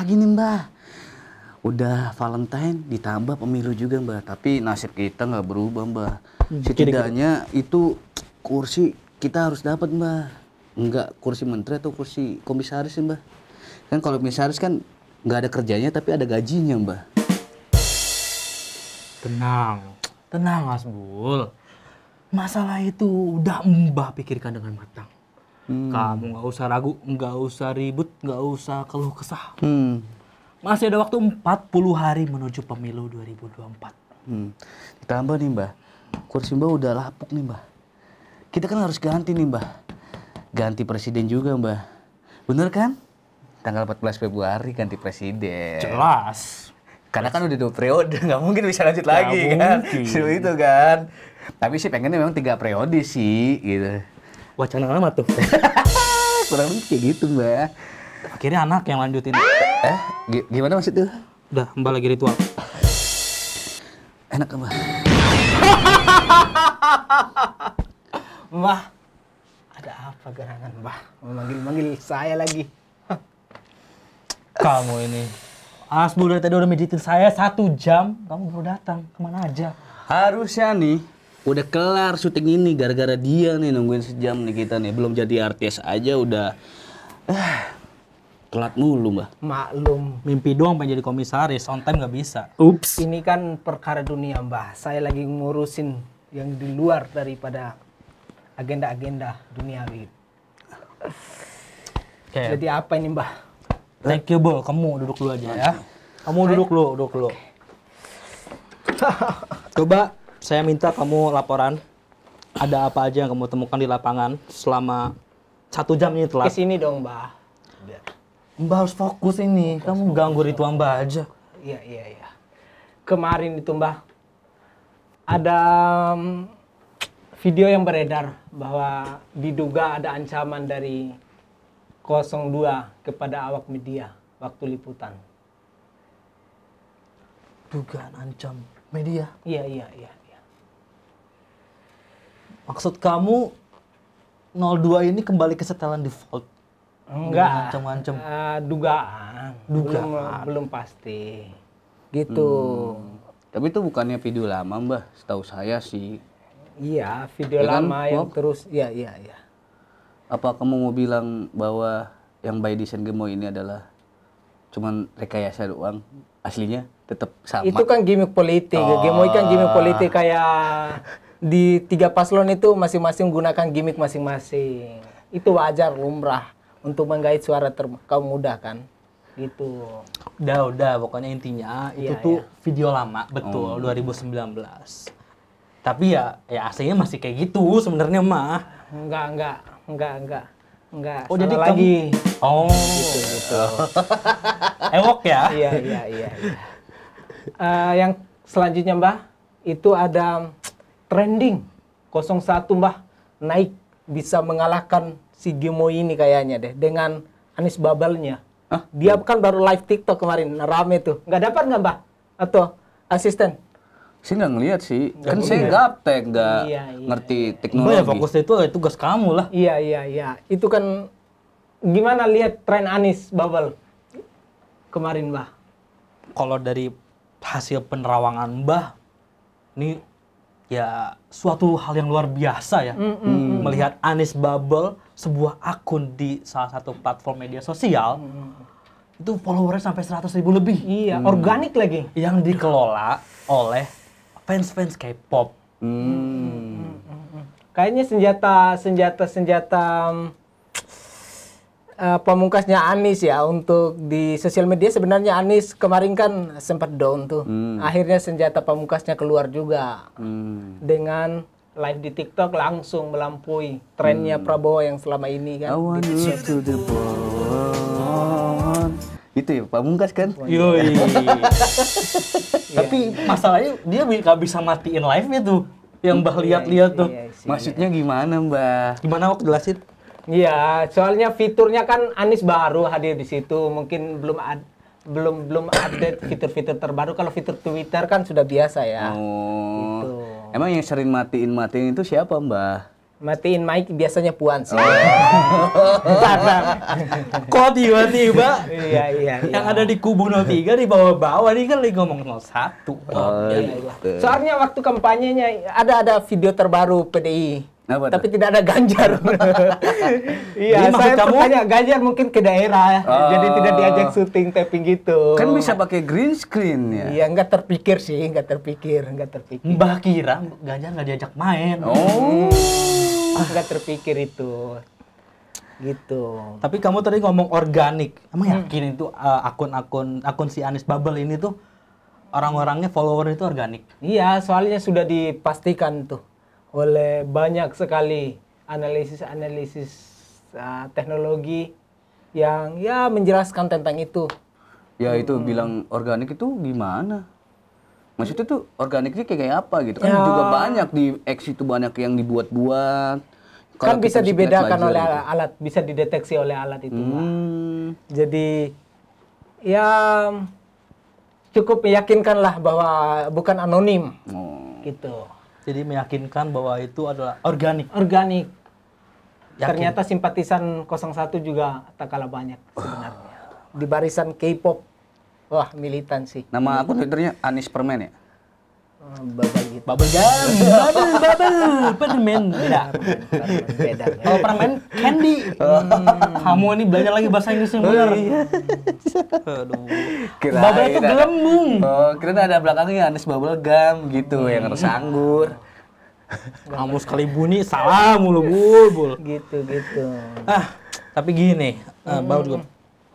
lagi nih Mbak. Udah Valentine ditambah pemilu juga mbah Tapi nasib kita nggak berubah mbah hmm, Setidaknya itu kursi kita harus dapat mbah Enggak kursi menteri atau kursi komisaris mbah Mbak. Kan kalau komisaris kan nggak ada kerjanya tapi ada gajinya mbah Tenang, tenang Asbul. Masalah itu udah Mbah pikirkan dengan matang. Hmm. Kamu nggak usah ragu, nggak usah ribut, nggak usah keluh kesah. Hmm. Masih ada waktu 40 hari menuju pemilu 2024. Hmm. Ditambah nih Mbah, kursi Mbah udah lapuk nih Mbah. Kita kan harus ganti nih Mbah. Ganti presiden juga Mbah. Bener kan? Tanggal 14 Februari ganti presiden. Jelas. Karena kan udah dua periode, nggak mungkin bisa lanjut gak lagi kan? mungkin. kan. itu kan. Tapi sih pengennya memang tiga periode sih gitu wacana lama tuh. Kurang lebih kayak gitu mbak. Akhirnya anak yang lanjutin. Eh, gimana maksud tuh? Udah, mbak lagi ritual. Enak mbak. mbak, ada apa gerangan mbak? Memanggil-manggil saya lagi. Kamu ini. Asbu dari tadi udah meditin saya satu jam, kamu baru datang. Kemana aja? Harusnya nih, udah kelar syuting ini gara-gara dia nih nungguin sejam nih kita nih belum jadi artis aja udah eh, telat mulu mbak maklum mimpi doang pengen jadi komisaris on time nggak bisa ups ini kan perkara dunia mbak saya lagi ngurusin yang di luar daripada agenda-agenda duniawi okay. jadi apa ini mbak thank you bro kamu duduk dulu aja ya kamu duduk lu duduk dulu coba saya minta kamu laporan ada apa aja yang kamu temukan di lapangan selama satu jam ini telah kesini dong, Mbah. Mbah harus fokus ini. Fokus kamu fokus ganggu ritual Mbah aja. Iya, iya, iya. Kemarin itu, Mbah, ada mm, video yang beredar bahwa diduga ada ancaman dari 02 kepada awak media waktu liputan. Dugaan ancam media? Iya, iya, iya. Maksud kamu 02 ini kembali ke setelan default? Enggak. Macam-macam. Uh, eh, dugaan. Dugaan. Belum, belum pasti. Gitu. Hmm. Tapi itu bukannya video lama, Mbah? Setahu saya sih. Iya, video ya kan? lama kan, yang terus. Iya, iya, iya. Apa kamu mau bilang bahwa yang by design Gemo ini adalah cuman rekayasa doang? Aslinya tetap sama. Itu kan gimmick politik. Oh. Gemo kan gimmick oh. politik kayak di tiga paslon itu masing-masing menggunakan gimmick masing-masing. Itu wajar lumrah untuk menggait suara ter kaum muda kan. Itu. Udah, udah. Pokoknya intinya itu ya, tuh ya. video lama, betul, oh. sembilan 2019. Tapi ya ya aslinya masih kayak gitu sebenarnya mah. Enggak, enggak. Enggak, enggak. Enggak. Oh, jadi lagi. Oh, gitu gitu. Ewok ya? Iya, iya, iya. iya. Uh, yang selanjutnya, Mbah, itu ada trending 01 Mbah naik bisa mengalahkan si Gemo ini kayaknya deh dengan Anis Babelnya. Dia kan baru live TikTok kemarin, rame tuh. Nggak dapat nggak Mbah? Atau asisten? Saya nggak ngeliat sih, gak kan saya gaptek, nggak iya, iya, iya. ngerti iya. teknologi. Ya fokus itu tugas kamu lah. Iya, iya, iya. Itu kan gimana lihat tren Anis Babel kemarin Mbah? Kalau dari hasil penerawangan Mbah, ini ya suatu hal yang luar biasa ya mm, mm, melihat Anis Bubble sebuah akun di salah satu platform media sosial mm. itu followernya sampai seratus ribu lebih iya mm. organik lagi yang dikelola oleh fans-fans K-pop mm. mm. mm, mm. kayaknya senjata senjata senjata mm, uh, pamungkasnya Anies ya untuk di sosial media sebenarnya Anies kemarin kan sempat down tuh. Hmm. Akhirnya senjata pemungkasnya keluar juga. Hmm. Dengan live di TikTok langsung melampaui trennya hmm. Prabowo yang selama ini kan. I want you to the Itu ya pamungkas kan? Yoi. Iya. Tapi iya. masalahnya dia nggak bisa matiin live-nya tuh yang Mbah iya, lihat-lihat tuh. Maksudnya gimana, Mbah? Gimana waktu jelasin? Iya, soalnya fiturnya kan Anis baru hadir di situ, mungkin belum ad, belum belum update fitur-fitur terbaru. Kalau fitur Twitter kan sudah biasa ya. Oh. Gitu. Emang yang sering matiin matiin itu siapa, Mbak? matiin mic biasanya puan sih. Oh. kok tiba-tiba iya, iya, iya. yang ada di kubu 03 di bawah-bawah ini kan lagi ngomong 01. Oh, iya. iya, iya. Gitu. Soalnya waktu kampanyenya ada ada video terbaru PDI apa tapi itu? tidak ada Ganjar. iya, saya kamu... tanya Ganjar mungkin ke daerah, oh. jadi tidak diajak syuting taping gitu. Kan bisa pakai green screen ya? Iya, nggak terpikir sih, nggak terpikir, nggak terpikir. Mbah kira Ganjar nggak diajak main. Oh, ah, nggak terpikir itu. Gitu. Tapi kamu tadi ngomong organik, emang hmm. yakin itu eh, akun-akun uh, akun si Anis Bubble ini tuh orang-orangnya follower itu organik? Iya, soalnya sudah dipastikan tuh oleh banyak sekali analisis-analisis uh, teknologi yang ya menjelaskan tentang itu. Ya hmm. itu hmm. bilang organik itu gimana? Maksudnya tuh organiknya kayak apa gitu kan ya. juga banyak di X itu banyak yang dibuat-buat. Kan bisa dibedakan oleh itu. alat, bisa dideteksi oleh alat itu. Hmm. Jadi ya cukup meyakinkan lah bahwa bukan anonim. Oh. Gitu. Jadi meyakinkan bahwa itu adalah organik. Organik. Yakin. Ternyata simpatisan 01 juga tak kalah banyak sebenarnya. Di barisan K-pop. Wah, militan sih. Nama akun Twitternya Anis Permen ya? bubble gitu. Bubble gum, bubble, bubble, permen beda. beda. Ya. Kalau permen candy. Hmm. Kamu ini belajar lagi bahasa Inggris yang benar. Iya. Aduh. bubble itu gelembung. Oh, kira ada belakangnya Anis bubble gum gitu hmm. yang harus anggur. Kamu sekali bunyi salah mulu bul bul. Gitu gitu. Ah, tapi gini, eh, hmm. uh, baru juga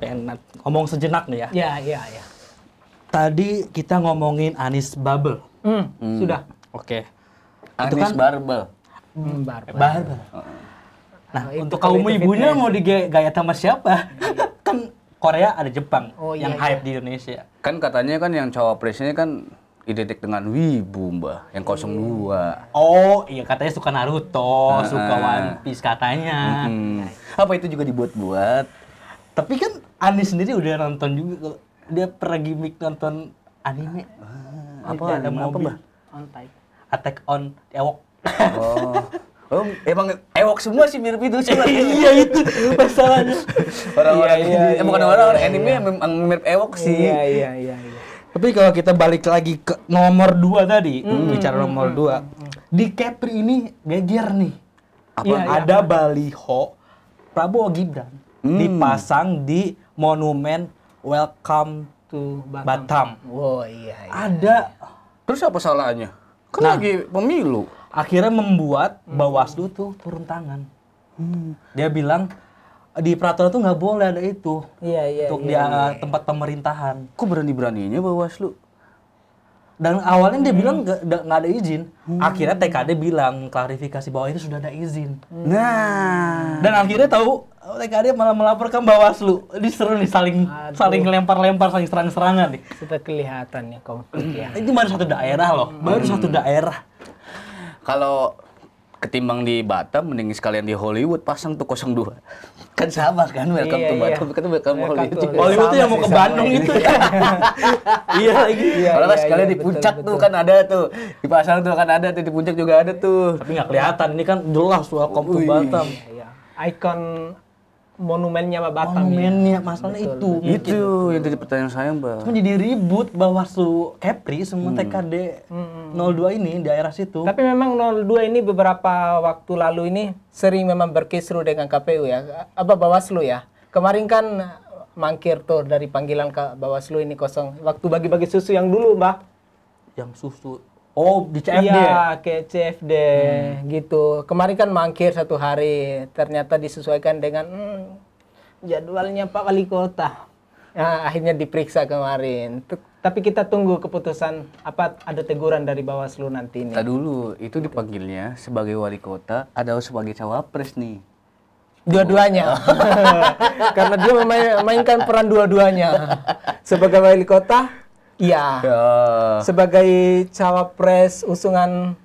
pengen ngomong sejenak nih ya. Iya, iya, iya. Tadi kita ngomongin Anis Bubble Hmm, hmm. Sudah. Oke. Okay. Itu kan, kan barbel. Hmm, barbel. Eh, barbel. Nah, oh, untuk kaum ibunya mau digaya sama siapa? Hmm. kan Korea ada Jepang oh, iya, yang iya. hype di Indonesia. Kan katanya kan yang cawapresnya kan identik dengan Wibu Mbah yang iya. dua oh iya katanya suka Naruto uh, suka One Piece katanya apa itu juga dibuat-buat tapi kan Ani sendiri udah nonton juga dia pernah gimmick nonton anime apa ada mobil apa, on type attack on ewok oh Oh, emang ewok semua sih mirip itu sih iya itu masalahnya orang-orang iya, iya, bukan iya, orang-orang iya, anime iya. memang mirip ewok sih iya iya iya, iya. Tapi kalau kita balik lagi ke nomor dua tadi, mm, bicara nomor mm, dua, mm, mm. di Capri ini geger nih. Apa? iya, iya. ada iya. baliho Prabowo Gibran mm. dipasang di monumen Welcome Batam. Batam. Wow, oh, iya, iya. Ada. Terus apa salahnya? Kan nah, lagi pemilu. Akhirnya membuat Bawaslu tuh turun tangan. Hmm. Dia bilang di peraturan tuh nggak boleh ada itu. Iya, iya. Untuk iya, dia iya. iya. tempat pemerintahan. Kok berani-beraninya Bawaslu? Dan awalnya dia hmm. bilang nggak ada izin. Hmm. Akhirnya TKD bilang klarifikasi bahwa itu sudah ada izin. Hmm. Nah. Dan akhirnya tahu Oh, TKD malah melaporkan ke Bawaslu. Ini seru nih saling Aduh. saling lempar-lempar, saling serang-serangan nih. Sudah kelihatan nih konfliknya. Ini baru satu daerah loh, hmm. baru satu daerah. Kalau ketimbang di Batam mending sekalian di Hollywood pasang tuh 02 kan sama kan welcome iya, to iya. Batam iya. kan welcome, to Hollywood to Hollywood tuh yang mau ke Bandung itu ya iya lagi iya, kalau iya, iya, sekalian di puncak tuh kan ada tuh di pasar tuh kan ada tuh di puncak juga ada tuh tapi nggak kelihatan ini kan jelas welcome kom to Batam iya, ikon iya monumennya Batang. Ya? Monumennya ya? masalah Betul. itu. Itu yang jadi pertanyaan saya, Mbak. Cuma jadi ribut bahwa Bawaslu Kepri semua hmm. TKD hmm. 02 hmm, hmm. ini di daerah situ. Tapi memang 02 ini beberapa waktu lalu ini sering memang berkisru dengan KPU ya. Apa Bawaslu ya? Kemarin kan mangkir tuh dari panggilan ke Bawaslu ini kosong. Waktu bagi-bagi susu yang dulu, Mbak. Yang susu Oh, di CFD. Iya, ya? ke CFD hmm. gitu. Kemarin kan mangkir satu hari, ternyata disesuaikan dengan hmm, jadwalnya Pak Wali Kota. Nah, akhirnya diperiksa kemarin. Tapi kita tunggu keputusan apa ada teguran dari Bawaslu nanti ini. dulu itu dipanggilnya sebagai wali kota atau sebagai cawapres nih. Dua-duanya. Oh. Karena dia memainkan peran dua-duanya. Sebagai wali kota Iya. Ya. Sebagai cawapres usungan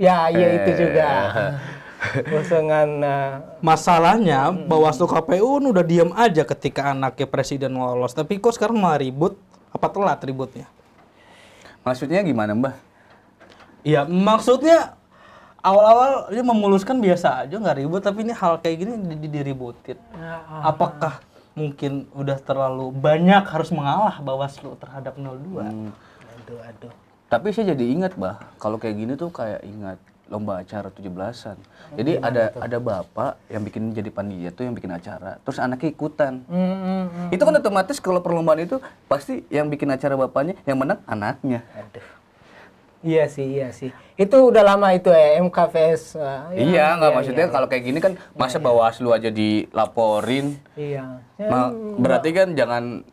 ya iya itu eh. juga. usungan eh, masalahnya hmm. Bawaslu KPU kan udah diam aja ketika anaknya presiden lolos. Tapi kok sekarang malah ribut apa telat ributnya? Maksudnya gimana, Mbah? Ya, maksudnya awal-awal dia memuluskan biasa aja nggak ribut tapi ini hal kayak gini diributin. Ya. Apakah mungkin udah terlalu banyak harus mengalah Bawaslu terhadap 02. Hmm. Aduh, aduh. Tapi saya jadi ingat, Bah, kalau kayak gini tuh kayak ingat lomba acara 17-an. Jadi Gimana ada itu? ada bapak yang bikin jadi panitia tuh yang bikin acara, terus anaknya ikutan. Hmm, hmm, hmm, itu kan hmm. otomatis kalau perlombaan itu pasti yang bikin acara bapaknya, yang menang anaknya. Aduh. Iya sih, iya sih. Itu udah lama itu ya, eh, MKVS. Uh, eh, ya, iya, nggak iya, maksudnya iya. kalau kayak gini kan masa iya. iya. Bawaslu aja dilaporin. Iya. Ya, berarti kan jangan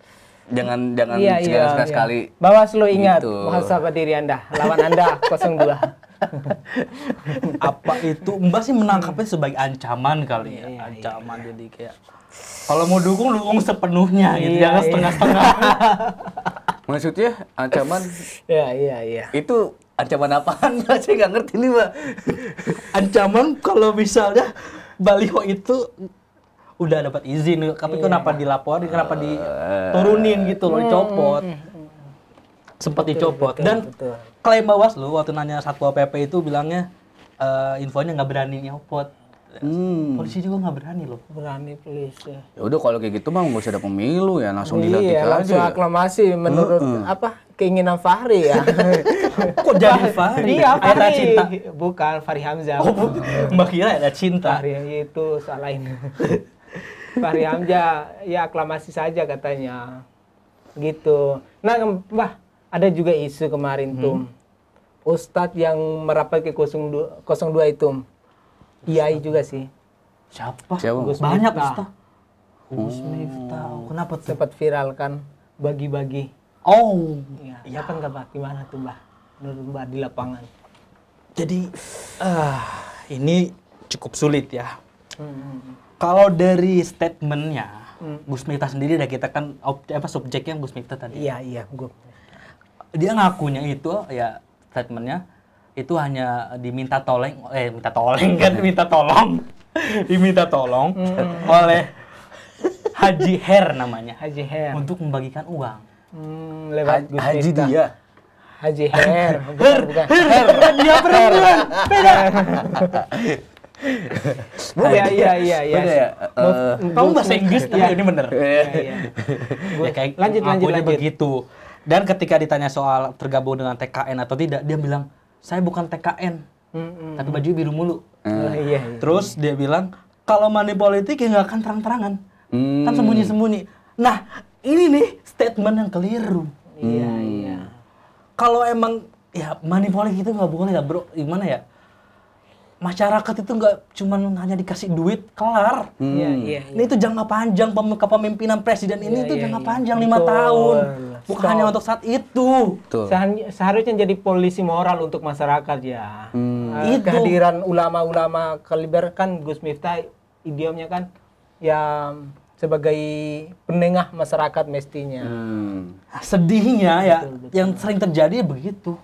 jangan jangan iya, iya, sekali, iya. sekali. Bawaslu ingat gitu. berdiri diri Anda, lawan Anda 02. Apa itu Mbak sih menangkapnya sebagai ancaman kali ya, iya, iya, ancaman iya. jadi kayak kalau mau dukung dukung sepenuhnya gitu, iya, jangan iya. setengah-setengah. Maksudnya ancaman? Iya, iya, iya. Itu ancaman apaan saya nggak ngerti nih mbak ancaman kalau misalnya baliho itu udah dapat izin tapi yeah. kenapa dilaporin kenapa diturunin eh. gitu loh hmm, dicopot hmm, hmm. sempat betul, dicopot dan betul. klaim bawaslu waktu nanya satpol pp itu bilangnya uh, infonya nggak berani nyopot Hmm. Polisi juga nggak berani loh. Berani polisi. Ya. ya udah kalau kayak gitu mah nggak usah ada pemilu ya, langsung iya, dilantik aja. Iya, langsung aklamasi menurut hmm, apa keinginan Fahri ya. Kok jadi Fahri? Iya, Fahri. cinta. Bukan Fahri Hamzah. Oh, bu- Mbak kira ada cinta. Fahri itu salahin. Fahri Hamzah ya aklamasi saja katanya. Gitu. Nah, Mbah, ada juga isu kemarin hmm. tuh. Ustadz yang merapat ke 02 itu Kiai iya juga sih. Siapa? Siapa? Gus Banyak Miftah. Gus hmm. Miftah. Kenapa tuh? Cepat viral kan bagi-bagi. Oh. Iya. Ya. Kan gak bah. Gimana tuh Mbak? Menurut Mbak di lapangan. Jadi uh, ini cukup sulit ya. Hmm, hmm, hmm. Kalau dari statementnya hmm. Gus Miftah sendiri dah kita kan ob, apa subjeknya Gus Miftah tadi. Iya iya. Gue. Dia ngakunya itu ya statementnya itu hanya diminta tolong, eh minta tolong kan minta tolong diminta tolong mm. oleh Haji Her namanya Haji Her untuk membagikan uang hmm, lewat ha Haji dia Haji Her bukan, Her dia perempuan beda Iya iya iya iya. Kamu bahasa Inggris tapi iya. ini bener. Iya, iya. Ya, kayak Lanjut lanjut lanjut. begitu. Dan ketika ditanya soal tergabung dengan TKN atau tidak, dia bilang, saya bukan TKN, hmm, tapi baju biru mulu. Hmm. iya, iya. Terus dia bilang, kalau money politik ya nggak akan terang-terangan. Hmm. Kan sembunyi-sembunyi. Nah, ini nih statement yang keliru. Iya, hmm. iya. Kalau emang, ya money politik itu nggak boleh ya bro. Gimana ya? masyarakat itu nggak cuma hanya dikasih duit kelar. Hmm. Yeah, yeah, yeah. Ini itu jangka panjang kepemimpinan presiden ini yeah, itu yeah, jangka yeah. panjang lima tahun. Bukan Stop. hanya untuk saat itu. Seharusnya jadi polisi moral untuk masyarakat ya. Hmm. Uh, Kehadiran ulama-ulama kaliber kan Gus Miftah idiomnya kan ya sebagai penengah masyarakat mestinya. Hmm. Sedihnya ya betul, betul. yang sering terjadi begitu.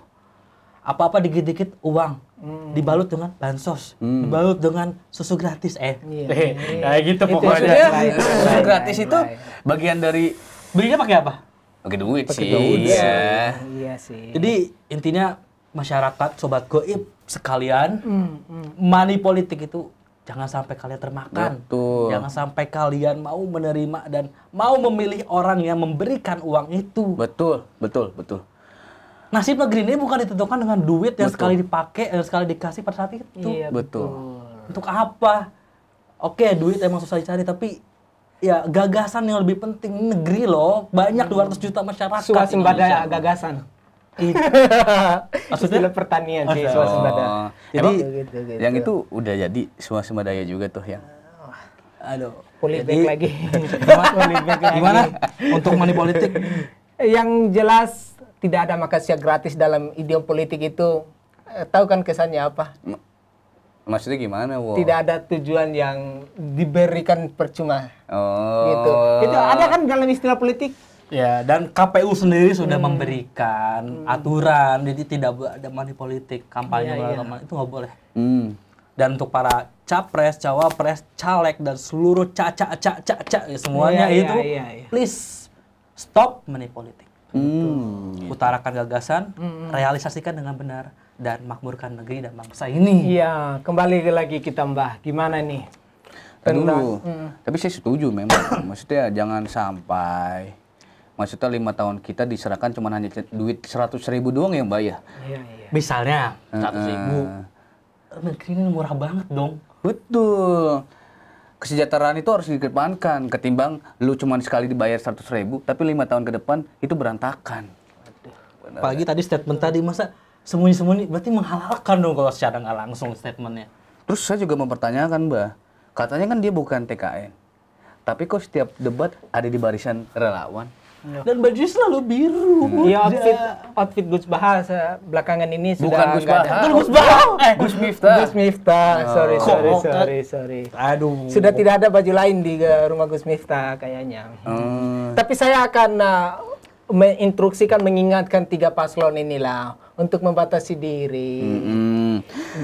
Apa-apa dikit-dikit uang Hmm. dibalut dengan bansos, hmm. dibalut dengan susu gratis eh, yeah. Iya. kayak gitu pokoknya. Itu, itu, susu gratis itu bagian dari belinya pakai apa? Pakai duit pake sih. Duit. Iya. Iya sih. Jadi intinya masyarakat sobat goib sekalian, mm, mm. money politik itu jangan sampai kalian termakan, Betul. jangan sampai kalian mau menerima dan mau memilih orang yang memberikan uang itu. Betul, betul, betul nasib negeri ini bukan ditentukan dengan duit yang sekali dipakai yang eh, sekali dikasih pada saat itu iya, betul. betul untuk apa oke duit emang susah dicari tapi ya gagasan yang lebih penting negeri loh banyak hmm. dua ratus juta masyarakat swasembada gagasan iya. maksudnya Istilah pertanian sih oh, swasembada jadi gitu, gitu, gitu. yang itu udah jadi swasembada juga tuh ya. Ah. aduh politik lagi lagi. gimana? untuk money politik yang jelas tidak ada makasih gratis dalam idiom politik itu eh, tahu kan kesannya apa? Maksudnya gimana, Wo? Tidak ada tujuan yang diberikan percuma. Oh. Gitu. Itu ada kan dalam istilah politik? Ya, dan KPU sendiri sudah hmm. memberikan hmm. aturan, jadi tidak ada money politik, kampanye ya, ya. itu nggak boleh. Hmm. Dan untuk para capres, cawapres, caleg dan seluruh caca caca caca ya, semuanya ya, itu, ya, ya, please stop money politik. Gitu. hmm. Gitu. utarakan gagasan hmm. realisasikan dengan benar dan makmurkan negeri dan bangsa ini iya kembali lagi kita mbah gimana nih dulu hmm. tapi saya setuju memang maksudnya jangan sampai maksudnya lima tahun kita diserahkan cuma hanya duit seratus ribu doang ya mbak ya iya, iya. misalnya seratus ribu uh, uh. negeri ini murah banget dong betul kesejahteraan itu harus dikedepankan ketimbang lu cuma sekali dibayar seratus ribu tapi lima tahun ke depan itu berantakan. Bener, Pagi tadi statement tadi masa sembunyi-sembunyi berarti menghalalkan dong kalau secara nggak langsung statementnya. Terus saya juga mempertanyakan mbak, katanya kan dia bukan TKN, tapi kok setiap debat ada di barisan relawan. Iya. Dan baju selalu biru. Iya outfit outfit Gus Bahal belakangan ini sudah Bukan Gus Bahal. Bukan Gus Bahal. Eh Gus Miftah. Gus Miftah. Oh. Sorry sorry sorry sorry. Aduh. Sudah tidak ada baju lain di rumah Gus Miftah kayaknya. Hmm. Tapi saya akan uh, menginstruksikan mengingatkan tiga paslon inilah untuk membatasi diri. -hmm.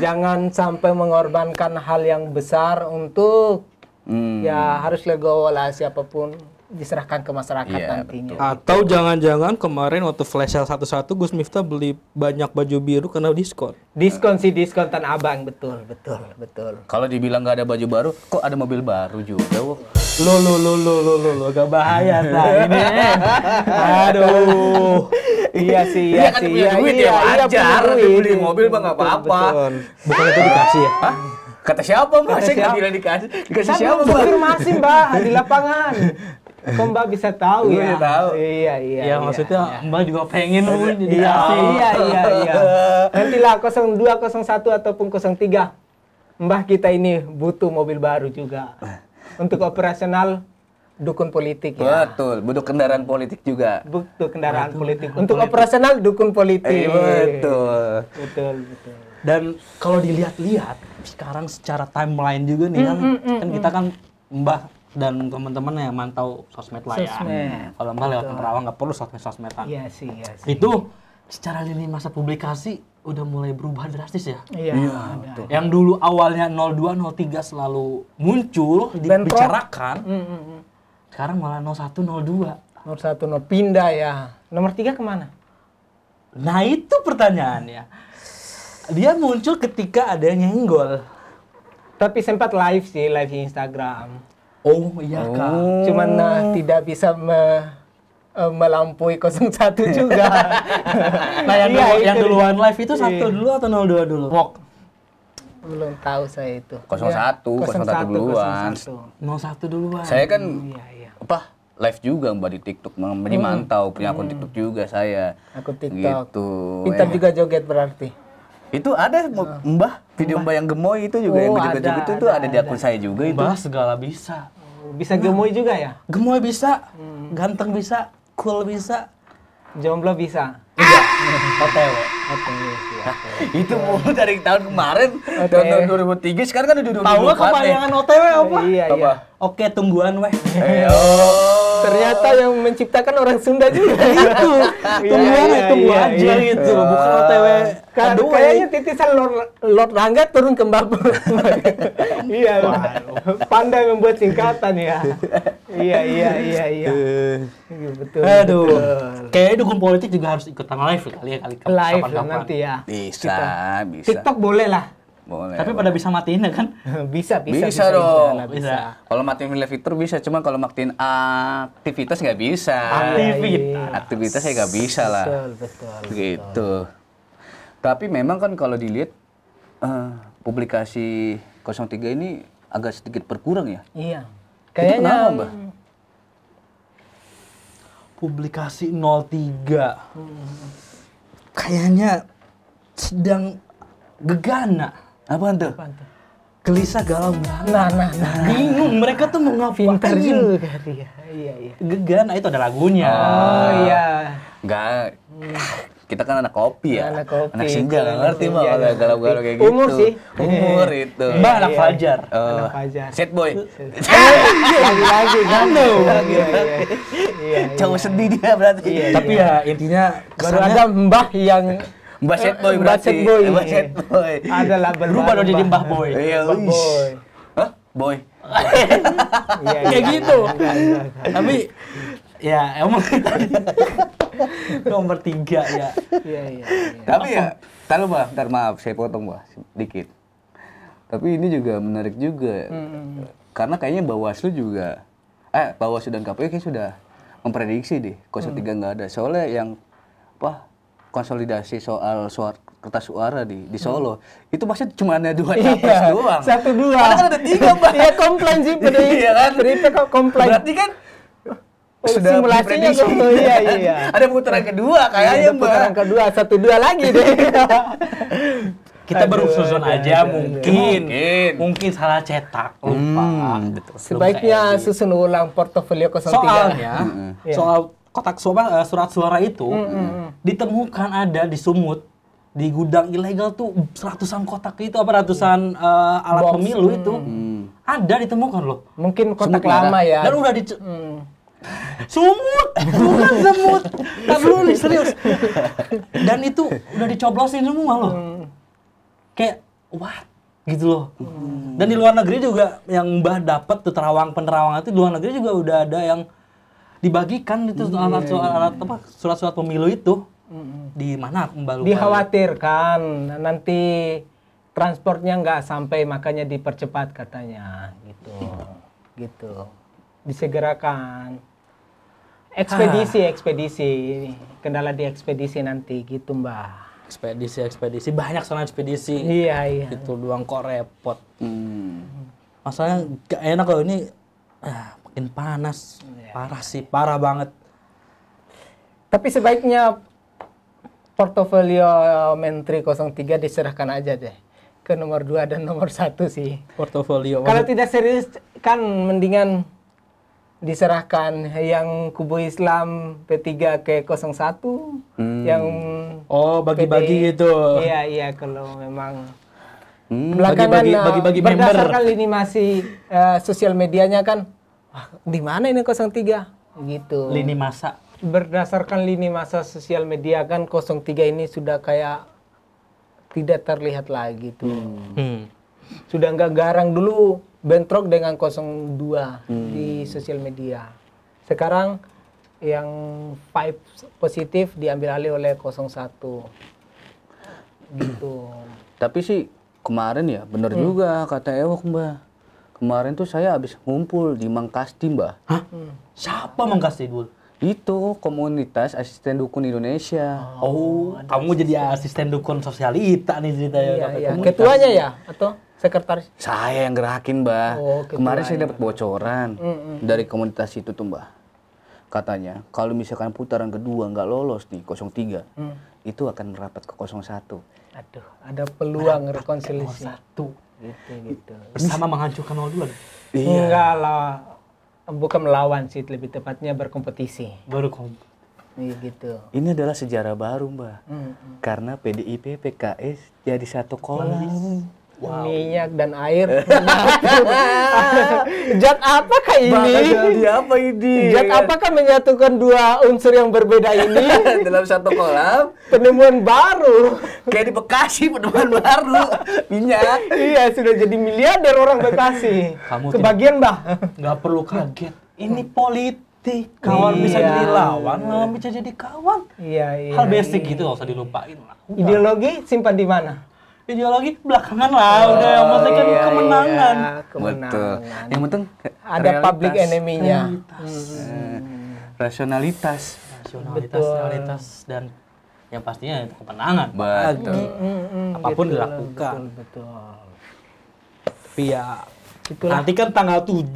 Jangan sampai mengorbankan hal yang besar untuk hmm. ya harus legowo lah siapapun diserahkan ke masyarakat yeah, nantinya. Betul. Atau jangan-jangan kemarin waktu flash sale satu-satu Gus Miftah beli banyak baju biru karena diskon. Diskon sih diskon Tan Abang, betul, betul, betul. Kalau dibilang nggak ada baju baru, kok ada mobil baru juga. Lo lo lo lo lo lo, lo gak bahaya nah ini. Eh. Aduh. iya sih, iya, iya kan sih. Punya iya, duit ya iya, wajar. Iya, Beli mobil bang nggak apa-apa. Bukan itu dikasih ya? Hah? Kata siapa, Mbak? Saya nggak bilang dikasih. Dikasih siapa, Mbak? Masih, Mbak. Di lapangan. Kok Mbak bisa tahu ya? tahu. Iya, iya. Ya, iya, maksudnya iya. Mbak juga pengen iya. jadi iya, iya, iya, iya, iya. Nantilah 02, 01 ataupun 03. Mbah kita ini butuh mobil baru juga. Untuk operasional dukun politik ya. Betul, butuh kendaraan politik juga. Butuh kendaraan betul, politik. Untuk politik. operasional dukun politik. Eh, betul. Betul, betul. Dan kalau dilihat-lihat sekarang secara timeline juga nih kan, mm, mm, mm, kan mm, kan kita kan Mbah dan teman-teman yang mantau sosmed lah ya. Kalau mbak lewat perawang nggak perlu sosmed-sosmedan. Iya sih, iya sih. Itu secara lini masa publikasi udah mulai berubah drastis ya. Iya. Ya, betul. Yang dulu awalnya 02 03 selalu muncul dibicarakan. Mm -hmm. Sekarang malah 01 02. 01 0 pindah ya. Nomor 3 kemana? Nah, itu pertanyaannya. Dia muncul ketika ada yang nyenggol. Tapi sempat live sih, live di Instagram. Oh iya oh. kak. Cuman nah, tidak bisa me, uh, melampaui 01 juga. nah yang, iya, dulu, yang duluan live itu satu iya. dulu atau 02 dulu? Wok. Belum tahu saya itu. 01, ya, 01, 01 duluan. 01. 01 duluan. Saya kan hmm, iya, iya. apa? live juga mbak di TikTok mbak hmm. mantau punya akun hmm. TikTok juga saya. Akun TikTok. Gitu. Pintar eh. juga joget berarti. Itu ada Mbah, video Mbah yang gemoy itu juga oh, yang gede-gede itu ada, ada di akun saya juga itu. Mbah segala bisa. Oh, bisa gemoy juga ya? Gemoy bisa, hmm. ganteng bisa, cool bisa, jomblo bisa. ah. OTW. itu mulu dari tahun kemarin tahun 2003 sekarang kan udah 2004 tahu kepanjangan OTW apa iya, iya. oke tungguan weh ternyata yang menciptakan orang Sunda juga itu iya, iya, tungguan ya tunggu iya. aja gitu bukan kan OTW Kadu, kayaknya titisan Lord, Lord Rangga turun ke Mbak iya Panda membuat singkatan ya iya iya iya iya betul aduh kayaknya dukun politik juga harus ikutan live kali ya kali live gampang. nanti ya. Bisa, kita. bisa. TikTok boleh lah. Boleh. Tapi boleh. pada bisa matiin ya kan? bisa, bisa, bisa, bisa dong. Bisa. bisa. bisa. Kalau matiin live fitur bisa, cuma kalau matiin aktivitas nggak bisa. Aktivitas. Aktivitas saya nggak bisa betul, lah. Betul, betul. Gitu. Betul. Tapi memang kan kalau dilihat uh, publikasi 03 ini agak sedikit berkurang ya? Iya. Kayaknya kenapa, Mbak? Hmm. Publikasi 03. Hmm kayaknya sedang gegana. apa tuh? Kelisah galau banget. Nah, nah, nah, nah, bingung mereka tuh mau ngapain. Iya, iya, Iya, iya. Gegana nah, itu ada lagunya. Oh iya. Enggak. Hmm kita kan anak kopi ya. Anak kopi. Anak senja nggak ngerti mah iya. kalau galau-galau kayak gitu. Umur sih. Umur iya. itu. Mbak anak iya. Fajar. Oh. Anak Fajar. Set boy. Lagi-lagi kan. Lagi. Cowok sedih dia berarti. Tapi ya intinya baru ada Mbah yang Mbah Set Boy berarti. Mbah Set Boy. Mbah Set Boy. Ada label Berubah dong jadi Mbah Boy. Iya, Mbah Boy. Hah? Boy. Kayak gitu. Tapi Ya, emang nomor tiga ya. Iya, iya. Ya. Tapi ya, kalau mbak ntar maaf, saya potong mbak sedikit Tapi ini juga menarik juga, hmm. karena kayaknya Bawaslu juga, eh Bawaslu dan KPU kayak sudah memprediksi deh, kosong tiga nggak ada. Soalnya yang apa konsolidasi soal suara kertas suara di di Solo hmm. itu pasti cuma ada dua capres dua iya, doang satu dua kan ada tiga mbak ya komplain sih PDI iya kan komplain berarti kan sudah simulasinya gue gitu. iya iya. Ada putaran kedua iya, kayaknya Mbak. Putaran kedua satu dua lagi deh. Kita baru susun aja mungkin. mungkin mungkin salah cetak hmm, lupa. Gitu. Hmm, betul. Hmm. Sebaiknya susun ulang portofolio 03 Soalnya soal kotak suara, eh, surat suara itu mm ditemukan ada di Sumut di gudang ilegal tuh seratusan kotak itu apa ratusan uh, alat Box. pemilu itu hmm. ada ditemukan loh. Mungkin kotak Sumut lama ya. Dan udah di hmm sumut bukan semut tak perlu nih serius dan itu udah dicoblosin semua loh kayak what gitu loh hmm. dan di luar negeri juga yang mbah dapat tuh terawang penerawang itu di luar negeri juga udah ada yang dibagikan itu hmm, alat iya, iya, iya. alat apa surat-surat pemilu itu hmm. di mana mbak lupa dikhawatirkan nanti transportnya nggak sampai makanya dipercepat katanya gitu gitu disegerakan ekspedisi ekspedisi kendala di ekspedisi nanti gitu mbak ekspedisi ekspedisi banyak soal ekspedisi iya iya itu doang kok repot hmm. masalahnya gak enak kalau ini ah, makin panas iya. parah sih parah banget tapi sebaiknya portofolio eh, Menteri 03 diserahkan aja deh ke nomor 2 dan nomor satu sih portofolio kalau tidak serius kan mendingan diserahkan yang kubu Islam P3 ke 01 hmm. yang oh bagi-bagi gitu. Iya iya kalau memang hmm, belakangan bagi-bagi uh, berdasarkan member. masih uh, sosial medianya kan wah di mana ini 03 gitu. Lini masa. Berdasarkan lini masa sosial media kan 03 ini sudah kayak tidak terlihat lagi tuh. Hmm. Hmm. Sudah enggak garang dulu bentrok dengan 02 hmm. di sosial media. Sekarang yang five positif diambil alih oleh 01. Gitu. Tapi sih kemarin ya benar hmm. juga kata Ewok Mbak. Kemarin tuh saya habis ngumpul di Mangkasti Mbak. Hah? Hmm. Siapa Mangkasti dulu? Itu komunitas asisten dukun Indonesia. Oh, oh kamu asisten. jadi asisten dukun sosialita nih ceritanya. Iya, iya. Ketuanya ya atau? sekretaris? Saya yang gerakin, Mbak. Oh, gitu Kemarin saya ya. dapat bocoran mm -hmm. dari komunitas itu tuh, Mbak. Katanya, kalau misalkan putaran kedua nggak lolos nih, 03, mm. itu akan merapat ke 01. Aduh, ada peluang merapat rekonsiliasi. 01. Gitu, gitu. Bersama menghancurkan 02. Iya. Enggak lah. Bukan melawan sih, lebih tepatnya berkompetisi. Berkompetisi. Iya, gitu. Ini adalah sejarah baru, Mbak. Mm -hmm. Karena PDIP, PKS jadi satu kolam. Wow. Minyak dan air. apa kah ini? apa ini? Zat apakah menyatukan dua unsur yang berbeda ini dalam satu kolam? Penemuan baru. Kayak di Bekasi penemuan baru minyak. iya, sudah jadi miliarder orang Bekasi. Kamu Kebagian, Bah. Gak perlu kaget. Ini politik Kawan iya. bisa jadi lawan, lawan bisa jadi kawan. Iya, iya. Hal basic iya. gitu gak usah dilupain lah. Ideologi simpan di mana? ideologi belakangan lah oh, udah yang oh, penting kan iya, iya kemenangan. Iya, kemenangan. Betul. Yang penting ada realitas. public enemy-nya. rasionalitas, Hmm. Rasionalitas. Rasionalitas, realitas dan yang pastinya itu kemenangan. Betul. Mm, mm, mm, Apapun betul, dilakukan. Betul, betul. Tapi ya Nanti kan tanggal 7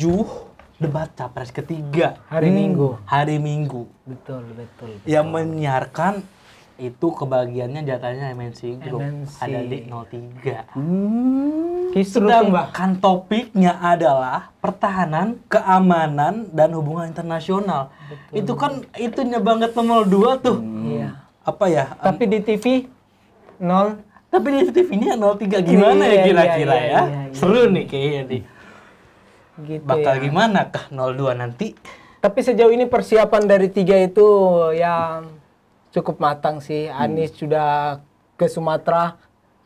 debat capres ketiga hari hmm. Minggu. Hari Minggu. Betul, betul, betul. Yang menyiarkan itu kebagiannya jatahnya MNC Group MNC. ada di 03. Hmm. Sedangkan topiknya adalah pertahanan, keamanan dan hubungan internasional. Betul. Itu kan itunya banget nomor 2 tuh. Hmm. Iya. Apa ya? Tapi um, di TV 0 tapi di tv ini 03 gimana iya, ya iya, iya, kira-kira iya, iya, ya? Iya, iya, Seru nih kayaknya nih. Gitu Bakal ya. gimana kah 02 nanti? Tapi sejauh ini persiapan dari tiga itu yang cukup matang sih. Hmm. Anies sudah ke Sumatera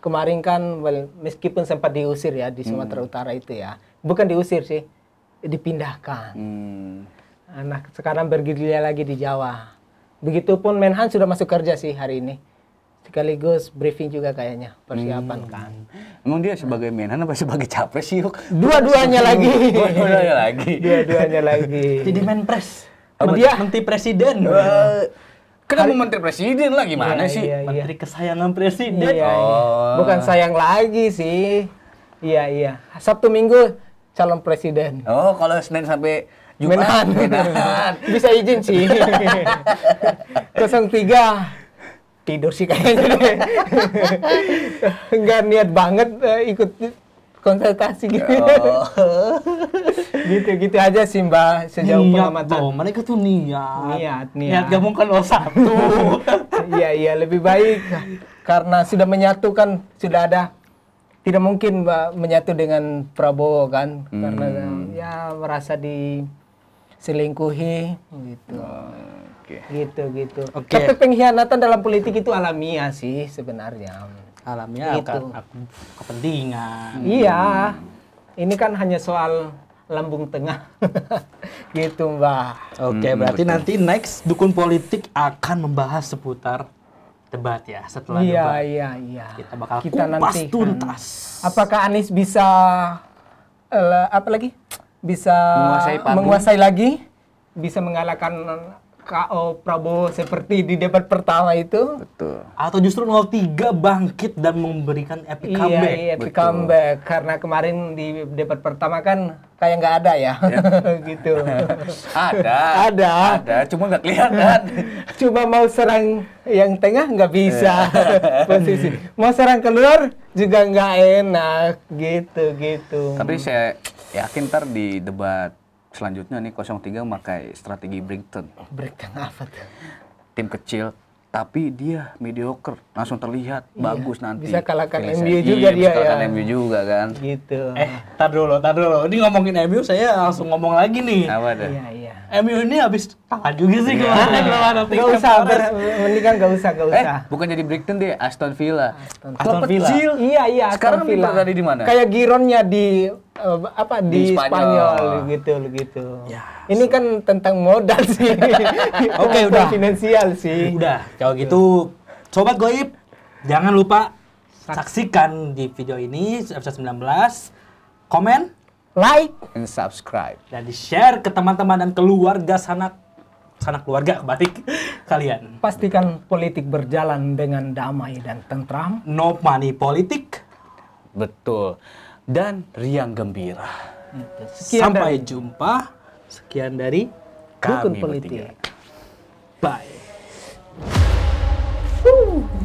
kemarin kan, well, meskipun sempat diusir ya di hmm. Sumatera hmm. Utara itu ya, bukan diusir sih, dipindahkan. Hmm. Nah sekarang bergerilya lagi di Jawa. Begitupun Menhan sudah masuk kerja sih hari ini sekaligus briefing juga kayaknya persiapan hmm. kan. Emang dia sebagai menhan apa sebagai capres sih Dua-duanya lagi. Dua-duanya lagi. Dua-duanya lagi. Jadi menpres. Dia menteri presiden. Uh, Kenapa Hari... menteri presiden lah gimana iya, sih? Iya, iya. Menteri kesayangan presiden. Iya, iya. Oh. Bukan sayang lagi sih. Iya iya. Sabtu Minggu calon presiden. Oh, kalau Senin sampai Jumat. Menahan. Menahan. Bisa izin sih. 03 tidur sih kayaknya. Enggak niat banget uh, ikut konsultasi gitu. gitu gitu gitu aja sih mbak sejauh niat pengamatan. Dong, mereka tuh niat. Niat niat. Niat gabungkan lo satu. iya iya lebih baik karena sudah menyatukan sudah ada tidak mungkin mbak menyatu dengan Prabowo kan hmm. karena ya merasa diselingkuhi gitu. Oh gitu gitu. Okay. Tapi pengkhianatan dalam politik itu alamiah sih sebenarnya alamnya gitu. kepentingan iya hmm. ini kan hanya soal lambung tengah gitu mbak oke hmm, berarti betul. nanti next dukun politik akan membahas seputar debat ya setelah iya, debat iya iya kita bakal kita kupas nanti tuntas hmm. apakah Anies bisa uh, apa lagi bisa menguasai, menguasai lagi bisa mengalahkan KO Prabowo seperti di debat pertama itu. Betul. Atau justru 03 bangkit dan memberikan epic iya, comeback. Iya, epic Betul. comeback. Karena kemarin di debat pertama kan kayak nggak ada ya, ya. gitu. ada. Ada. Ada, cuma nggak kelihatan. cuma mau serang yang tengah nggak bisa iya. posisi. Mau serang keluar juga nggak enak, gitu gitu. Tapi saya yakin ntar di debat selanjutnya nih 03 memakai strategi Brighton. Brighton apa tuh? Tim kecil tapi dia mediocre, langsung terlihat iya, bagus nanti. Bisa kalahkan MU MU juga iya, dia bisa kalahkan ya. MU juga kan. Gitu. Eh, tar dulu, tar dulu. Ini ngomongin MU saya langsung ngomong lagi nih. Apa tuh? Iya, iya. Iya. MU ini habis kalah juga sih iya. kemarin lawan Nottingham. Gak usah, ber, kan gak usah, gak eh, usah. Eh, bukan jadi Brighton deh, Aston Villa. Aston, Aston Villa. Iya, iya, Aston Sekarang Villa. Sekarang tadi di mana? Kayak Gironnya di uh, apa di, di Spanyol. Spanyol gitu gitu. Ya, ini kan tentang modal sih. Oke, okay, udah. Finansial sih. Udah, kalau gitu sobat goib jangan lupa saksikan di video ini episode 19. Komen, like, and subscribe. Dan di-share ke teman-teman dan keluarga sanak sanak keluarga batik kalian. Pastikan politik berjalan dengan damai dan tentram. No money politik. Betul. Dan riang gembira. Sekian Sampai dari, jumpa. Sekian dari Dukun Politik. Bertiga. Bye. Woo.